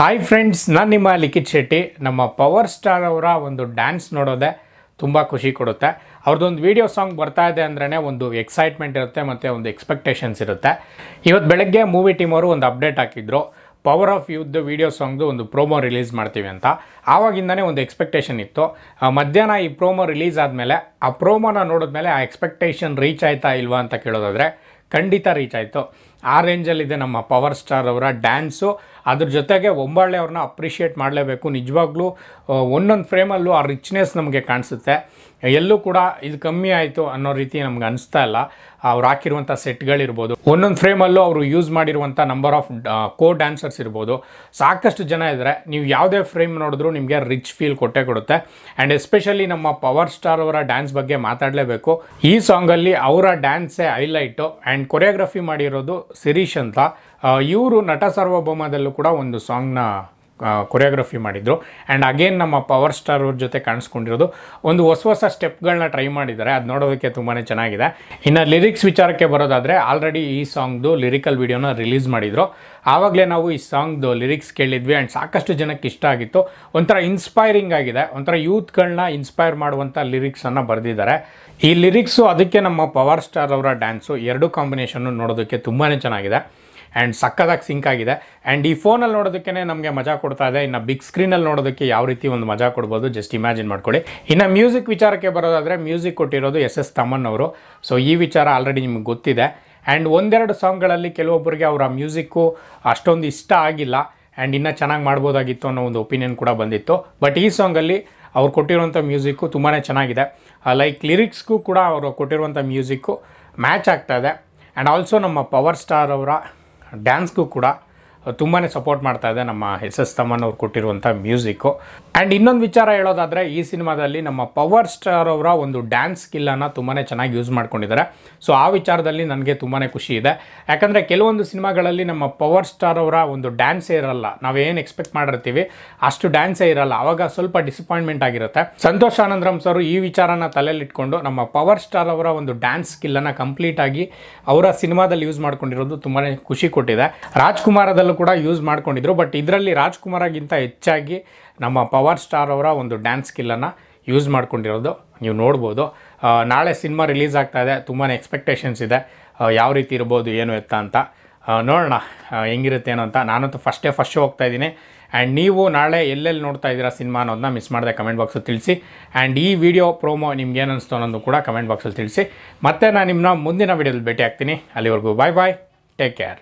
hi friends ನಾನು ನಿಮ್ಮ ಲಿಖಿತ್ ಶೆಟ್ಟಿ ನಮ್ಮ ಪವರ್ ಸ್ಟಾರ್ ಅವರ ಒಂದು ಡ್ಯಾನ್ಸ್ ನೋಡೋದೆ ತುಂಬ ಖುಷಿ ಕೊಡುತ್ತೆ ಒಂದು ವೀಡಿಯೋ ಸಾಂಗ್ ಬರ್ತಾ ಇದೆ ಅಂದ್ರೇ ಒಂದು ಎಕ್ಸೈಟ್ಮೆಂಟ್ ಇರುತ್ತೆ ಮತ್ತು ಒಂದು ಎಕ್ಸ್ಪೆಕ್ಟೇಷನ್ಸ್ ಇರುತ್ತೆ ಇವತ್ತು ಬೆಳಗ್ಗೆ ಮೂವಿ ಟೀಮ್ ಅವರು ಒಂದು ಅಪ್ಡೇಟ್ ಹಾಕಿದ್ರು ಪವರ್ ಆಫ್ ಯೂತ್ ವೀಡಿಯೋ ಸಾಂಗ್ದು ಒಂದು ಪ್ರೋಮೋ ರಿಲೀಸ್ ಮಾಡ್ತೀವಿ ಅಂತ ಆವಾಗಿಂದನೇ ಒಂದು ಎಕ್ಸ್ಪೆಕ್ಟೇಷನ್ ಇತ್ತು ಮಧ್ಯಾಹ್ನ ಈ ಪ್ರೋಮೋ ರಿಲೀಸ್ ಆದಮೇಲೆ ಆ ಪ್ರೋಮೋನ ನೋಡಿದ್ಮೇಲೆ ಆ ಎಕ್ಸ್ಪೆಕ್ಟೇಷನ್ ರೀಚ್ ಆಯ್ತಾ ಇಲ್ವಾ ಅಂತ ಕೇಳೋದಾದರೆ ಖಂಡಿತ ರೀಚ್ ಆಯಿತು ಆ ರೇಂಜಲ್ಲಿದೆ ನಮ್ಮ ಪವರ್ ಸ್ಟಾರ್ ಅವರ ಡ್ಯಾನ್ಸು ಅದ್ರ ಜೊತೆಗೆ ಒಂಬಾಳೆ ಅವ್ರನ್ನ ಅಪ್ರಿಷಿಯೇಟ್ ಮಾಡಲೇಬೇಕು ನಿಜವಾಗ್ಲೂ ಒಂದೊಂದು ಫ್ರೇಮಲ್ಲೂ ಆ ರಿಚ್ನೆಸ್ ನಮಗೆ ಕಾಣಿಸುತ್ತೆ ಎಲ್ಲೂ ಕೂಡ ಇದು ಕಮ್ಮಿ ಆಯಿತು ಅನ್ನೋ ರೀತಿ ನಮ್ಗೆ ಅನಿಸ್ತಾ ಇಲ್ಲ ಅವ್ರು ಹಾಕಿರುವಂಥ ಸೆಟ್ಗಳಿರ್ಬೋದು ಒಂದೊಂದು ಫ್ರೇಮಲ್ಲೂ ಅವರು ಯೂಸ್ ಮಾಡಿರುವಂಥ ನಂಬರ್ ಆಫ್ ಕೋ ಡ್ಯಾನ್ಸರ್ಸ್ ಇರ್ಬೋದು ಸಾಕಷ್ಟು ಜನ ಇದ್ದಾರೆ ನೀವು ಯಾವುದೇ ಫ್ರೇಮ್ ನೋಡಿದ್ರೂ ನಿಮಗೆ ರಿಚ್ ಫೀಲ್ ಕೊಟ್ಟೆ ಕೊಡುತ್ತೆ ಆ್ಯಂಡ್ ಎಸ್ಪೆಷಲಿ ನಮ್ಮ ಪವರ್ ಸ್ಟಾರ್ ಅವರ ಡ್ಯಾನ್ಸ್ ಬಗ್ಗೆ ಮಾತಾಡಲೇಬೇಕು ಈ ಸಾಂಗಲ್ಲಿ ಅವರ ಡ್ಯಾನ್ಸೇ ಹೈಲೈಟು ಆ್ಯಂಡ್ ಕೊರಿಯೋಗ್ರಫಿ ಮಾಡಿರೋದು ಶಿರೀಶ್ ಅಂತ ಇವರು ನಟ ಸಾರ್ವಭೌಮದಲ್ಲೂ ಕೂಡ ಒಂದು ಸಾಂಗ್ನ ಕೊರಿಯೋಗ್ರಫಿ ಮಾಡಿದರು ಆ್ಯಂಡ್ ಅಗೇನ್ ನಮ್ಮ ಪವರ್ ಸ್ಟಾರ್ ಅವ್ರ ಜೊತೆ ಕಾಣಿಸ್ಕೊಂಡಿರೋದು ಒಂದು ಹೊಸ ಹೊಸ ಸ್ಟೆಪ್ಗಳನ್ನ ಟ್ರೈ ಮಾಡಿದ್ದಾರೆ ಅದು ನೋಡೋದಕ್ಕೆ ತುಂಬಾ ಚೆನ್ನಾಗಿದೆ ಇನ್ನು ಲಿರಿಕ್ಸ್ ವಿಚಾರಕ್ಕೆ ಬರೋದಾದರೆ ಆಲ್ರೆಡಿ ಈ ಸಾಂಗ್ದು ಲಿರಿಕಲ್ ವಿಡಿಯೋನ ರಿಲೀಸ್ ಮಾಡಿದರು ಆವಾಗಲೇ ನಾವು ಈ ಸಾಂಗ್ದು ಲಿರಿಕ್ಸ್ ಕೇಳಿದ್ವಿ ಆ್ಯಂಡ್ ಸಾಕಷ್ಟು ಜನಕ್ಕೆ ಇಷ್ಟ ಆಗಿತ್ತು ಒಂಥರ ಇನ್ಸ್ಪೈರಿಂಗ್ ಆಗಿದೆ ಒಂಥರ ಯೂತ್ಗಳನ್ನ ಇನ್ಸ್ಪೈರ್ ಮಾಡುವಂಥ ಲಿರಿಕ್ಸನ್ನು ಬರೆದಿದ್ದಾರೆ ಈ ಲಿರಿಕ್ಸು ಅದಕ್ಕೆ ನಮ್ಮ ಪವರ್ ಸ್ಟಾರ್ ಅವರ ಡ್ಯಾನ್ಸು ಎರಡು ಕಾಂಬಿನೇಷನ್ನು ನೋಡೋದಕ್ಕೆ ತುಂಬಾ ಚೆನ್ನಾಗಿದೆ ಆ್ಯಂಡ್ ಸಕ್ಕದಾಗಿ ಸಿಂಕ್ ಆಗಿದೆ ಆ್ಯಂಡ್ ಈ ಫೋನಲ್ಲಿ ನೋಡೋದಕ್ಕೇ ನಮಗೆ ಮಜಾ ಕೊಡ್ತಾ ಇದೆ ಇನ್ನು ಬಿಗ್ ಸ್ಕ್ರೀನಲ್ಲಿ ನೋಡೋದಕ್ಕೆ ಯಾವ ರೀತಿ ಒಂದು ಮಜಾ ಕೊಡ್ಬೋದು ಜಸ್ಟ್ ಇಮ್ಯಾಜಿನ್ ಮಾಡ್ಕೊಳ್ಳಿ ಇನ್ನು ಮ್ಯೂಸಿಕ್ ವಿಚಾರಕ್ಕೆ ಬರೋದಾದರೆ ಮ್ಯೂಸಿಕ್ ಕೊಟ್ಟಿರೋದು ಎಸ್ ಎಸ್ ತಮ್ಮನ್ ಅವರು ಸೊ ಈ ವಿಚಾರ ಆಲ್ರೆಡಿ ನಿಮ್ಗೆ ಗೊತ್ತಿದೆ ಆ್ಯಂಡ್ ಒಂದೆರಡು ಸಾಂಗ್ಗಳಲ್ಲಿ ಕೆಲವೊಬ್ಬರಿಗೆ ಅವರ ಮ್ಯೂಸಿಕ್ಕು ಅಷ್ಟೊಂದು ಇಷ್ಟ ಆಗಿಲ್ಲ ಆ್ಯಂಡ್ ಇನ್ನೂ ಚೆನ್ನಾಗಿ ಮಾಡ್ಬೋದಾಗಿತ್ತು ಅನ್ನೋ ಒಂದು ಒಪಿನಿಯನ್ ಕೂಡ ಬಂದಿತ್ತು ಬಟ್ ಈ ಸಾಂಗಲ್ಲಿ ಅವ್ರು ಕೊಟ್ಟಿರುವಂಥ ಮ್ಯೂಸಿಕ್ಕು ತುಂಬಾ ಚೆನ್ನಾಗಿದೆ ಲೈಕ್ uh, ಲಿರಿಕ್ಸ್ಗೂ ಕೂಡ ಅವರು ಕೊಟ್ಟಿರುವಂಥ ಮ್ಯೂಸಿಕ್ಕು ಮ್ಯಾಚ್ ಆಗ್ತಾ ಇದೆ ಆ್ಯಂಡ್ ಆಲ್ಸೋ ನಮ್ಮ ಪವರ್ ಸ್ಟಾರ್ ಅವರ ಡ್ಯಾನ್ಸ್ಗೂ ಕೂಡ ತುಂಬಾ ಸಪೋರ್ಟ್ ಮಾಡ್ತಾ ಇದೆ ನಮ್ಮ ಎಸ್ ಎಸ್ ತಮ್ಮನವ್ರು ಕೊಟ್ಟಿರುವಂಥ ಮ್ಯೂಸಿಕ್ಕು ಆ್ಯಂಡ್ ಇನ್ನೊಂದು ವಿಚಾರ ಹೇಳೋದಾದರೆ ಈ ಸಿನಿಮಾದಲ್ಲಿ ನಮ್ಮ ಪವರ್ ಸ್ಟಾರ್ ಅವರ ಒಂದು ಡ್ಯಾನ್ಸ್ ಸ್ಕಿಲ್ಲನ್ನು ತುಂಬಾ ಚೆನ್ನಾಗಿ ಯೂಸ್ ಮಾಡ್ಕೊಂಡಿದ್ದಾರೆ ಸೊ ಆ ವಿಚಾರದಲ್ಲಿ ನನಗೆ ತುಂಬಾ ಖುಷಿ ಇದೆ ಯಾಕಂದರೆ ಕೆಲವೊಂದು ಸಿನಿಮಾಗಳಲ್ಲಿ ನಮ್ಮ ಪವರ್ ಸ್ಟಾರ್ ಅವರ ಒಂದು ಡ್ಯಾನ್ಸೇ ಇರಲ್ಲ ನಾವೇನು ಎಕ್ಸ್ಪೆಕ್ಟ್ ಮಾಡಿರ್ತೀವಿ ಅಷ್ಟು ಡ್ಯಾನ್ಸೇ ಇರಲ್ಲ ಆವಾಗ ಸ್ವಲ್ಪ ಡಿಸಪಾಯಿಂಟ್ಮೆಂಟ್ ಆಗಿರುತ್ತೆ ಸಂತೋಷ್ ಆನಂದರಂ ಸರ್ ಈ ವಿಚಾರನ ತಲೆಯಲ್ಲಿಟ್ಕೊಂಡು ನಮ್ಮ ಪವರ್ ಸ್ಟಾರ್ ಅವರ ಒಂದು ಡ್ಯಾನ್ಸ್ ಸ್ಕಿಲ್ಲನ್ನು ಕಂಪ್ಲೀಟಾಗಿ ಅವರ ಸಿನಿಮಾದಲ್ಲಿ ಯೂಸ್ ಮಾಡ್ಕೊಂಡಿರೋದು ತುಂಬಾ ಖುಷಿ ಕೊಟ್ಟಿದೆ ರಾಜ್ಕುಮಾರದಲ್ಲಿ ಕೂಡ ಯೂಸ್ ಮಾಡ್ಕೊಂಡಿದ್ರು ಬಟ್ ಇದರಲ್ಲಿ ರಾಜ್ಕುಮಾರಗಿಂತ ಹೆಚ್ಚಾಗಿ ನಮ್ಮ ಪವರ್ ಸ್ಟಾರ್ ಅವರ ಒಂದು ಡ್ಯಾನ್ಸ್ ಸ್ಕಿಲ್ಲನ್ನು ಯೂಸ್ ಮಾಡ್ಕೊಂಡಿರೋದು ನೀವು ನೋಡ್ಬೋದು ನಾಳೆ ಸಿನಿಮಾ ರಿಲೀಸ್ ಆಗ್ತಾ ಇದೆ ತುಂಬಾ ಎಕ್ಸ್ಪೆಕ್ಟೇಷನ್ಸ್ ಇದೆ ಯಾವ ರೀತಿ ಇರ್ಬೋದು ಏನು ಎತ್ತ ಅಂತ ನೋಡೋಣ ಹೆಂಗಿರುತ್ತೆ ಏನೋ ಅಂತ ನಾನಂತೂ ಫಸ್ಟೇ ಫಸ್ಟ್ ಶೋ ಹೋಗ್ತಾ ಇದ್ದೀನಿ ಆ್ಯಂಡ್ ನೀವು ನಾಳೆ ಎಲ್ಲೆಲ್ಲಿ ನೋಡ್ತಾ ಇದ್ದೀರಾ ಸಿನಿಮಾ ಅನ್ನೋದನ್ನ ಮಿಸ್ ಮಾಡಿದೆ ಕಮೆಂಟ್ ಬಾಕ್ಸಲ್ಲಿ ತಿಳಿಸಿ ಆ್ಯಂಡ್ ಈ ವಿಡಿಯೋ ಪ್ರೋಮೋ ನಿಮ್ಗೆ ಏನು ಅನ್ನೋದು ಕೂಡ ಕಮೆಂಟ್ ಬಾಕ್ಸಲ್ಲಿ ತಿಳಿಸಿ ಮತ್ತೆ ನಾನು ನಿಮ್ಮನ್ನ ಮುಂದಿನ ವಿಡಿಯೋದಲ್ಲಿ ಭೇಟಿ ಆಗ್ತೀನಿ ಅಲ್ಲಿವರೆಗೂ ಬಾಯ್ ಬಾಯ್ ಟೇಕ್ ಕೇರ್